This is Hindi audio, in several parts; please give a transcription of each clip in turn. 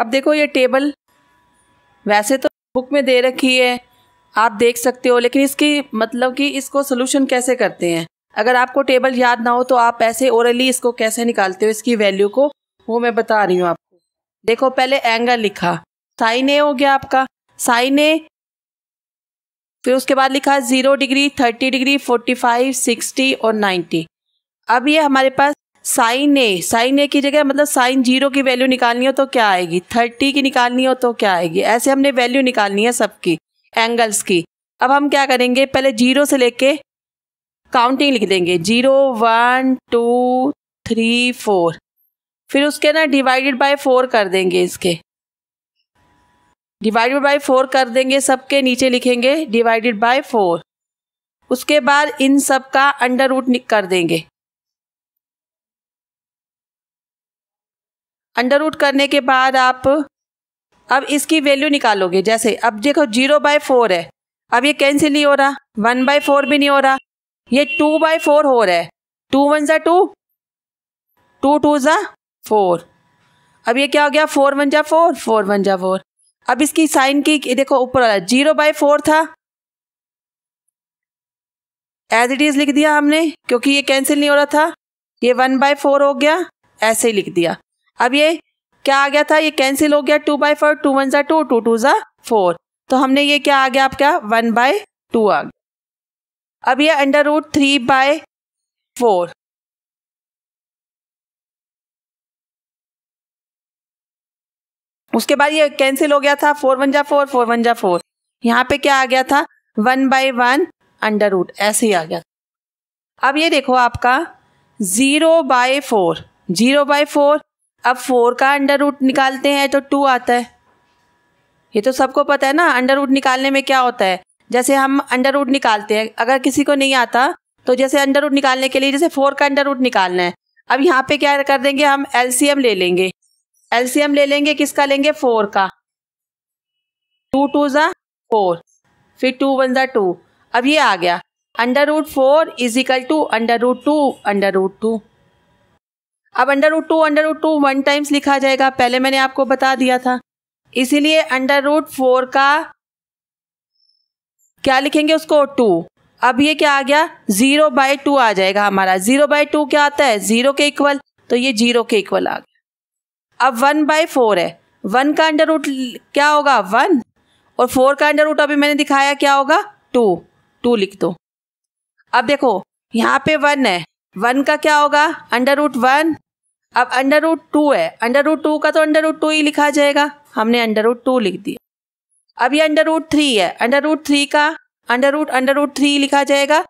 अब देखो ये टेबल वैसे तो बुक में दे रखी है आप देख सकते हो लेकिन इसकी मतलब कि इसको सोल्यूशन कैसे करते हैं अगर आपको टेबल याद ना हो तो आप ऐसे ओरली इसको कैसे निकालते हो इसकी वैल्यू को वो मैं बता रही हूँ आपको देखो पहले एंगल लिखा साइन ए हो गया आपका साइन ए फिर उसके बाद लिखा zero degree thirty degree forty five sixty और नाइन्टी अब ये हमारे पास साइन ए साइन ए की जगह मतलब साइन जीरो की वैल्यू निकालनी हो तो क्या आएगी थर्टी की निकालनी हो तो क्या आएगी ऐसे हमने वैल्यू निकालनी है सबकी एंगल्स की अब हम क्या करेंगे पहले जीरो से लेके काउंटिंग लिख देंगे zero one two three four फिर उसके ना डिवाइडेड बाय फोर कर देंगे इसके डिवाइडेड बाय फोर कर देंगे सबके नीचे लिखेंगे डिवाइडेड बाय फोर उसके बाद इन सब का अंडर रूट कर देंगे अंडर रूट करने के बाद आप अब इसकी वैल्यू निकालोगे जैसे अब देखो जीरो बाय फोर है अब ये कैंसिल नहीं हो रहा वन बाय फोर भी नहीं हो रहा ये टू बाय फोर हो रहा है टू वन ज़ा टू टू टू ज़ा फोर अब ये क्या हो गया फोर वन जा फोर फोर वन जा फोर अब इसकी साइन की देखो ऊपर वाला जीरो बाय फोर था एज इट इज़ लिख दिया हमने क्योंकि ये कैंसिल नहीं हो रहा था ये वन बाय फोर हो गया ऐसे ही लिख दिया अब ये क्या आ गया था ये कैंसिल हो गया two by four two one ज़ा टू टू टू ज़ा फोर तो हमने ये क्या आ गया आपका वन बाय टू आ गया अब ये under root three by four उसके बाद ये कैंसिल हो गया था फोर वन जा फोर फोर वन जा फोर यहाँ पे क्या आ गया था one by one under root ऐसे ही आ गया अब ये देखो आपका zero by four zero by four अब फोर का अंडर रूट निकालते हैं तो टू आता है ये तो सबको पता है ना अंडर रूट निकालने में क्या होता है जैसे हम अंडर रूट निकालते हैं अगर किसी को नहीं आता तो जैसे अंडर रूट निकालने के लिए जैसे फोर का अंडर रूट निकालना है अब यहाँ पे क्या कर देंगे हम एलसीएम ले लेंगे एलसीएम ले लेंगे किसका लेंगे फोर का टू टू ज़ा फोर फिर टू वन ज़ा टू अब ये आ गया under root four is equal two under root two under root two अब under root two under root two one times लिखा जाएगा पहले मैंने आपको बता दिया था इसीलिए अंडर रूट फोर का क्या लिखेंगे उसको टू अब ये क्या आ गया जीरो बाय टू आ जाएगा हमारा जीरो बाय टू क्या आता है जीरो के इक्वल तो ये जीरो के इक्वल आ गया अब वन बाय फोर है वन का अंडर रूट क्या होगा वन और फोर का अंडर रूट अभी मैंने दिखाया क्या होगा टू टू लिख दो अब देखो यहाँ पे वन है वन का क्या होगा अंडर रूट वन अब अंडर रूट टू है अंडर रूट टू का तो अंडर रूट टू ही लिखा जाएगा हमने अंडर रूट टू लिख दिया अब ये अंडर रूट थ्री है अंडर रूट थ्री का under root under root three लिखा जाएगा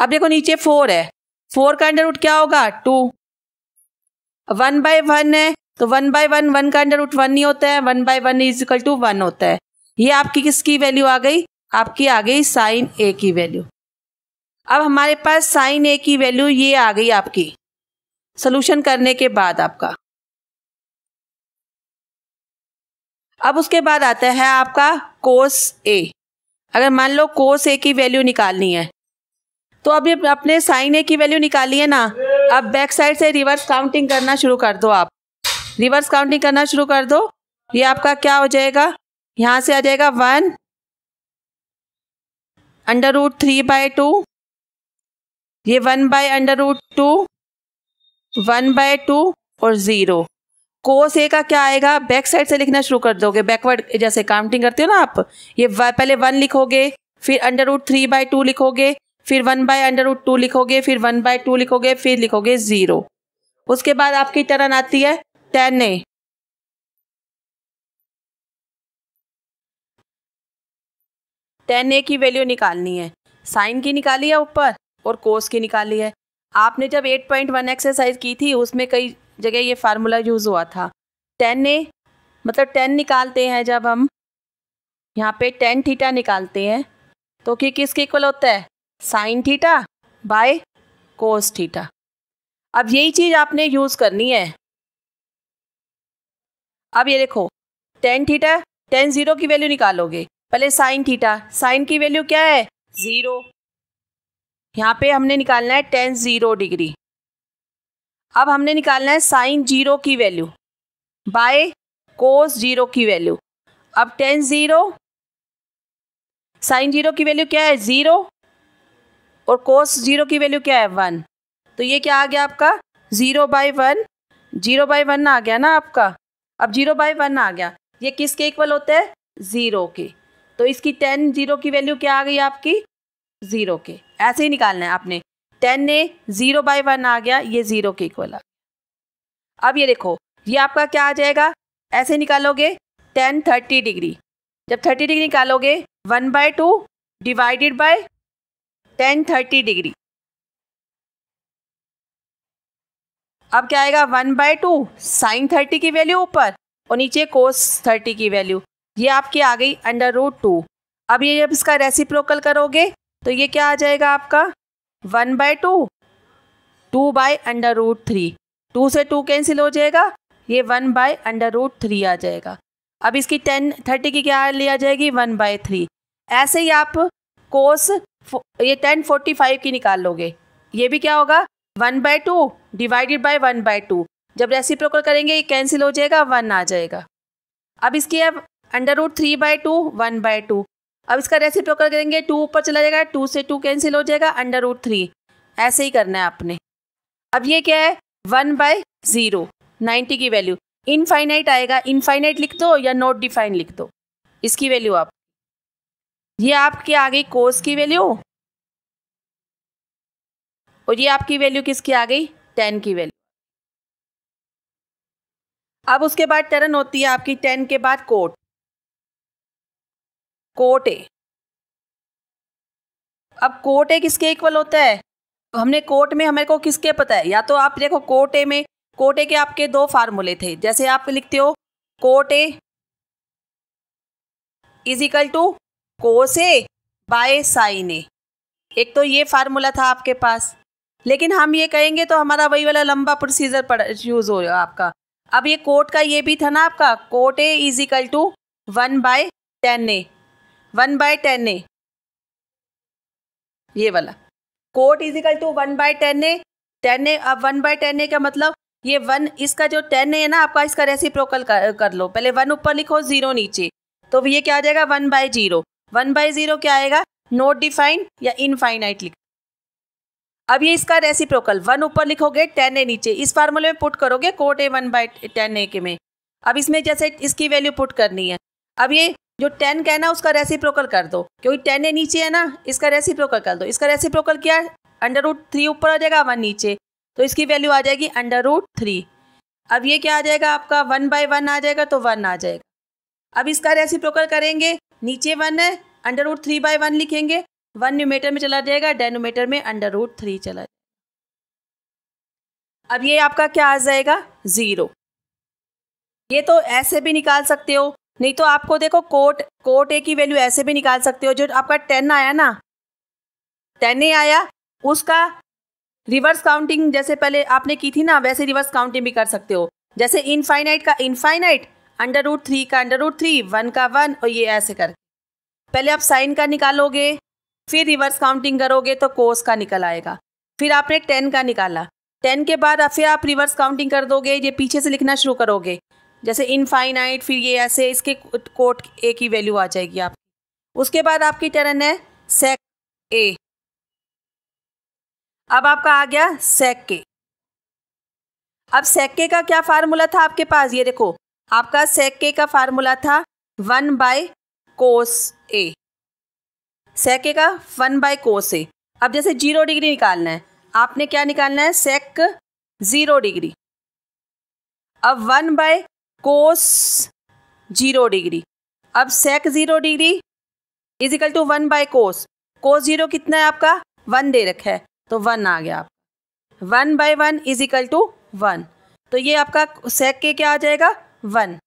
अब देखो नीचे फोर है फोर का अंडर रूट क्या होगा टू वन बाय वन है तो वन बाय वन वन का अंडर रूट वन ही होता है one by one is equal to one होता है ये आपकी किसकी वैल्यू आ गई आपकी आ गई साइन ए की वैल्यू अब हमारे पास साइन ए की वैल्यू ये आ गई आपकी सोल्यूशन करने के बाद आपका अब उसके बाद आता है आपका कोर्स ए अगर मान लो कोर्स ए की वैल्यू निकालनी है तो अभी अपने साइन ए की वैल्यू निकाली है ना अब बैक साइड से रिवर्स काउंटिंग करना शुरू कर दो आप रिवर्स काउंटिंग करना शुरू कर दो ये आपका क्या हो जाएगा यहाँ से आ जाएगा one under root three by two ये one by under root two one by two और ज़ीरो कोस ए का क्या आएगा बैक साइड से लिखना शुरू कर दोगे बैकवर्ड जैसे काउंटिंग करते हो ना आप ये पहले वन लिखोगे फिर under root three by two लिखोगे फिर one by under root two लिखोगे फिर वन बाय टू लिखोगे फिर लिखोगे ज़ीरो उसके बाद आपकी टर्न आती है टेन ए टेन ए की वैल्यू निकालनी है साइन की निकाली है ऊपर और कोस की निकाली है आपने जब 8.1 एक्सरसाइज की थी उसमें कई जगह ये फार्मूला यूज़ हुआ था टेन ए मतलब टेन निकालते हैं जब हम यहाँ पे टेन थीटा निकालते हैं तो कि किसके इक्वल होता है sine theta by cos theta अब यही चीज़ आपने यूज़ करनी है अब ये देखो टेन थीटा टेन ज़ीरो की वैल्यू निकालोगे पहले साइन थीटा साइन की वैल्यू क्या है ज़ीरो यहाँ पे हमने निकालना है टेन ज़ीरो डिग्री अब हमने निकालना है साइन जीरो की वैल्यू बाय कोस जीरो की वैल्यू अब टेन ज़ीरो साइन जीरो की वैल्यू क्या है ज़ीरो और कोस जीरो की वैल्यू क्या है वन तो ये क्या आ गया आपका zero by one zero by one आ गया ना आपका अब जीरो बाय वन आ गया ये किसके इक्वल होता है ज़ीरो के तो इसकी टेन जीरो की वैल्यू क्या आ गई आपकी ज़ीरो के ऐसे ही निकालना है आपने tan A zero by one आ गया ये ज़ीरो के इक्वल आ अब ये देखो ये आपका क्या आ जाएगा ऐसे निकालोगे टेन थर्टी डिग्री जब थर्टी डिग्री निकालोगे one by two divided by tan thirty degree अब क्या आएगा one by two sine thirty की वैल्यू ऊपर और नीचे कोस थर्टी की वैल्यू ये आपकी आ गई अंडर रूट टू अब ये जब इसका रेसिप्रोकल करोगे तो ये क्या आ जाएगा आपका one by two two by under root three two से टू कैंसिल हो जाएगा ये one by under root three आ जाएगा अब इसकी टेन थर्टी की क्या लिया जाएगी वन बाय थ्री ऐसे ही आप कोस ये टेन फोर्टी फाइव की निकाल लोगे ये भी क्या होगा one by two divided by one by two जब प्रोकल करेंगे ये कैंसिल हो जाएगा वन आ जाएगा अब इसकी अब under root three by two one by two अब इसका रेसिप्रोकल करेंगे टू ऊपर चला जाएगा टू से टू कैंसिल हो जाएगा अंडर रूट थ्री ऐसे ही करना है आपने अब ये क्या है वन बाय ज़ीरो नाइन्टी की वैल्यू इनफाइनाइट आएगा इनफाइनाइट लिख दो या नॉट डिफाइन लिख दो इसकी वैल्यू आप ये आपकी आ गई कोस की वैल्यू और ये आपकी वैल्यू किसकी आ गई टेन की वैल्यू अब उसके बाद टर्न होती है आपकी टेन के बाद कोट कोट ए अब कोट ए किसके इक्वल होता है तो हमने कोट में हमें को किसके पता है या तो आप देखो कोट ए में कोट ए के आपके दो फार्मूले थे जैसे आप लिखते हो cot A is equal to cos A by sine A एक तो ये फार्मूला था आपके पास लेकिन हम ये कहेंगे तो हमारा वही वाला लंबा प्रोसीजर पड़ यूज़ हो आपका अब ये कोट का ये भी था ना आपका cot A is equal to one by ten A one by ten A ये वाला cot is equal to one by ten A ten A अब वन बाय टेन ए का मतलब ये वन इसका जो टेन है ना आपका इसका प्रोकल कर, कर लो पहले वन ऊपर लिखो जीरो नीचे तो ये क्या आ जाएगा one by zero one by zero क्या आएगा नोट डिफाइंड या इनफाइनाइट लिख अब ये इसका रेसी प्रोकल वन ऊपर लिखोगे टेन ए नीचे इस फार्मूले में पुट करोगे cot A one by ten A के में अब इसमें जैसे इसकी वैल्यू पुट करनी है अब ये जो टेन का है ना उसका रेसिप्रोकल कर दो क्योंकि टेन है नीचे है ना इसका रेसिप्रोकल कर दो इसका रेसिप्रोकल क्या है अंडर रूट थ्री ऊपर हो जाएगा वन नीचे तो इसकी वैल्यू आ जाएगी अंडर रूट थ्री अब ये क्या आ जाएगा आपका वन बाई वन आ जाएगा तो वन आ जाएगा अब इसका रेसिप्रोकल करेंगे नीचे वन है under root three by one लिखेंगे वन न्यूमीटर में चला जाएगा डेनोमीटर में अंडर रूट थ्री चला जाएगा अब ये आपका क्या आ जाएगा ज़ीरो ये तो ऐसे भी निकाल सकते हो नहीं तो आपको देखो कोट कोट ए की वैल्यू ऐसे भी निकाल सकते हो जो आपका टेन आया ना टेन ए आया उसका रिवर्स काउंटिंग जैसे पहले आपने की थी ना वैसे रिवर्स काउंटिंग भी कर सकते हो जैसे इनफाइनाइट का इनफाइनाइट अंडर रूट थ्री का अंडर रूट थ्री वन का वन और ये ऐसे कर पहले आप साइन का निकालोगे फिर रिवर्स काउंटिंग करोगे तो कोस का निकल आएगा फिर आपने टेन का निकाला टेन के बाद फिर आप रिवर्स काउंटिंग कर दोगे ये पीछे से लिखना शुरू करोगे जैसे इनफाइनाइट फिर ये ऐसे इसके कोट ए की वैल्यू आ जाएगी आप उसके बाद आपकी टर्न है सेक ए अब आपका आ गया सेक के अब सेक के का क्या फार्मूला था आपके पास ये देखो आपका सेक के का फार्मूला था वन बाय कोस ए सेक के का वन बाय कोस ए अब जैसे जीरो डिग्री निकालना है आपने क्या निकालना है सेक जीरो डिग्री अब one by cos zero degree अब sec zero degree is equal to one by cos cos zero कितना है आपका वन दे रखा है तो वन आ गया आप one by one is equal to one तो ये आपका सेक के क्या आ जाएगा वन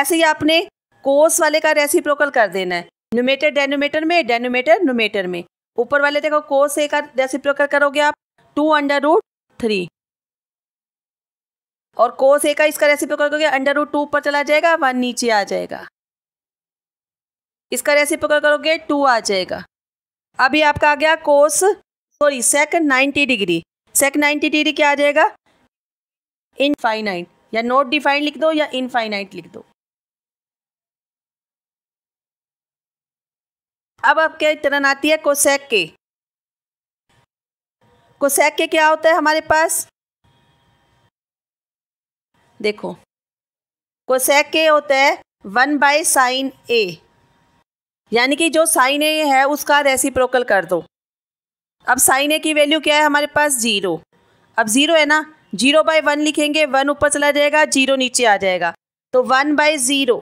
ऐसे ही आपने कोस वाले का रेसिप्रोकल कर देना है न्यूमेटर डेनोमेटर में डेनोमेटर न्यूमेटर में ऊपर वाले देखो कोस ए का रेसिप्रोकल करोगे आप टू अंडर रूट थ्री और कोस ए का इसका रेसिपी करोगे अंडर रूट टू पर चला जाएगा वन नीचे आ जाएगा इसका रेसिपी करोगे टू आ जाएगा अभी आपका आ गया cos sorry sec 90 degree sec 90 degree क्या आ जाएगा इनफाइनाइट या नॉट डिफाइंड लिख दो या इनफाइनाइट लिख दो अब आपके तरन आती है कोसेक के कोसेक के क्या होता है हमारे पास देखो कोसेक के होता है वन बाई साइन ए यानी कि जो साइन ए है उसका रेसिप्रोकल कर दो अब साइन ए की वैल्यू क्या है हमारे पास ज़ीरो अब ज़ीरो है ना जीरो बाई वन लिखेंगे वन ऊपर चला जाएगा जीरो नीचे आ जाएगा तो one by zero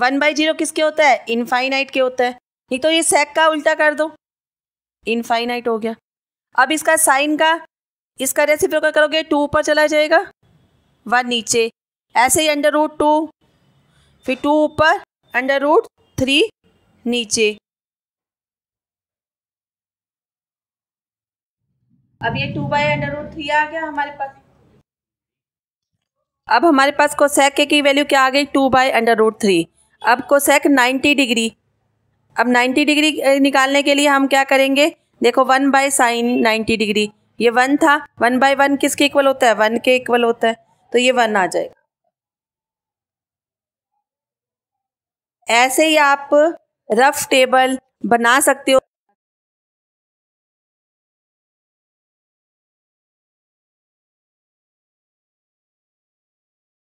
one by zero किसके होता है इनफाइनाइट के होता है नहीं तो ये सेक का उल्टा कर दो इनफाइनाइट हो गया अब इसका साइन का इसका रेसिप्रोकल करोगे टू ऊपर चला जाएगा वन नीचे ऐसे ही अंडर रूट टू फिर टू ऊपर अंडर रूट थ्री नीचे अब ये two by under root three आ गया हमारे पास अब हमारे पास कोसेक की वैल्यू क्या आ गई two by under root three अब कोसेक नाइन्टी डिग्री अब नाइन्टी डिग्री निकालने के लिए हम क्या करेंगे देखो one by sine ninety degree ये वन था वन बाई वन किसके इक्वल होता है वन के इक्वल होता है तो ये वन आ जाएगा ऐसे ही आप रफ टेबल बना सकते हो